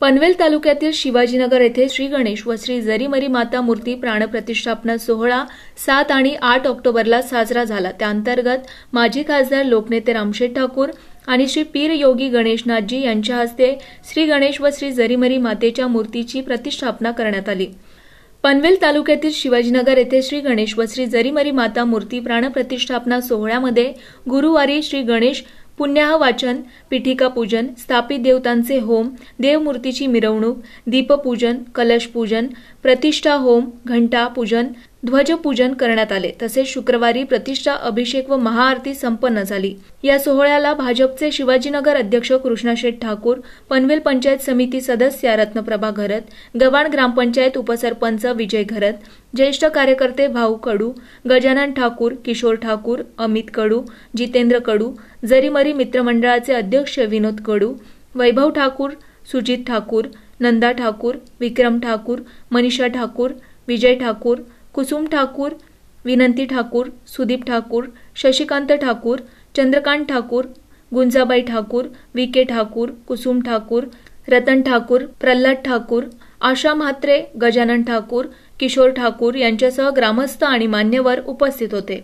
पनवेल तालुक्यातील शिवाजीनगर येथे श्री गणेश व श्री जरीमरी माता मूर्ती प्राणप्रतिष्ठापना सोहळा सात आणि आठ ऑक्टोबरला साजरा झाला त्याअंतर्गत माजी खासदार लोकनेते रामशेठ ठाकूर आणि श्री पीर योगी गणेशनाथजी यांच्या हस्ते श्री गणेश व श्री जरीमरी मातेच्या मूर्तीची प्रतिष्ठापना करण्यात आली पनवेल तालुक्यातील शिवाजीनगर येथे श्री गणेश व श्री जरीमरी माता मूर्ती प्राणप्रतिष्ठापना सोहळ्यामध्ये गुरुवारी श्री गणेश पुण्याह वाचन पिठिका पूजन स्थापित देवतांचे होम देवमूर्तीची मिरवणूक दीपपूजन कलशपूजन प्रतिष्ठा होम घंटा पूजन ध्वजपूजन करण्यात आले तसेच शुक्रवारी प्रतिष्ठा अभिषेक व महाआरती संपन्न झाली या सोहळ्याला भाजपचे शिवाजीनगर अध्यक्ष कृष्णाशेठ ठाकूर पनवेल पंचायत समिती सदस्य रत्नप्रभा घरत गवाण ग्रामपंचायत उपसरपंच विजय घरत ज्येष्ठ कार्यकर्ते भाऊ कडू गजानन ठाकूर किशोर ठाकूर अमित कडू जितेंद्र कडू जरीमरी मित्रमंडळाचे अध्यक्ष विनोद कडू वैभव ठाकूर सुजित ठाकूर नंदा ठाकूर विक्रम ठाकूर मनीषा ठाकूर विजय ठाकूर कुसुम ठाकूर विनंती ठाकूर सुदीप ठाकूर शशिकांत ठाकूर चंद्रकांत ठाकूर गुंजाबाई ठाकूर वी के ठाकूर कुसुम ठाकूर रतन ठाकूर प्रल्हाद ठाकूर आशा म्हात्रे गजानन ठाकूर किशोर ठाकूर यांच्यासह ग्रामस्थ आणि मान्यवर उपस्थित होते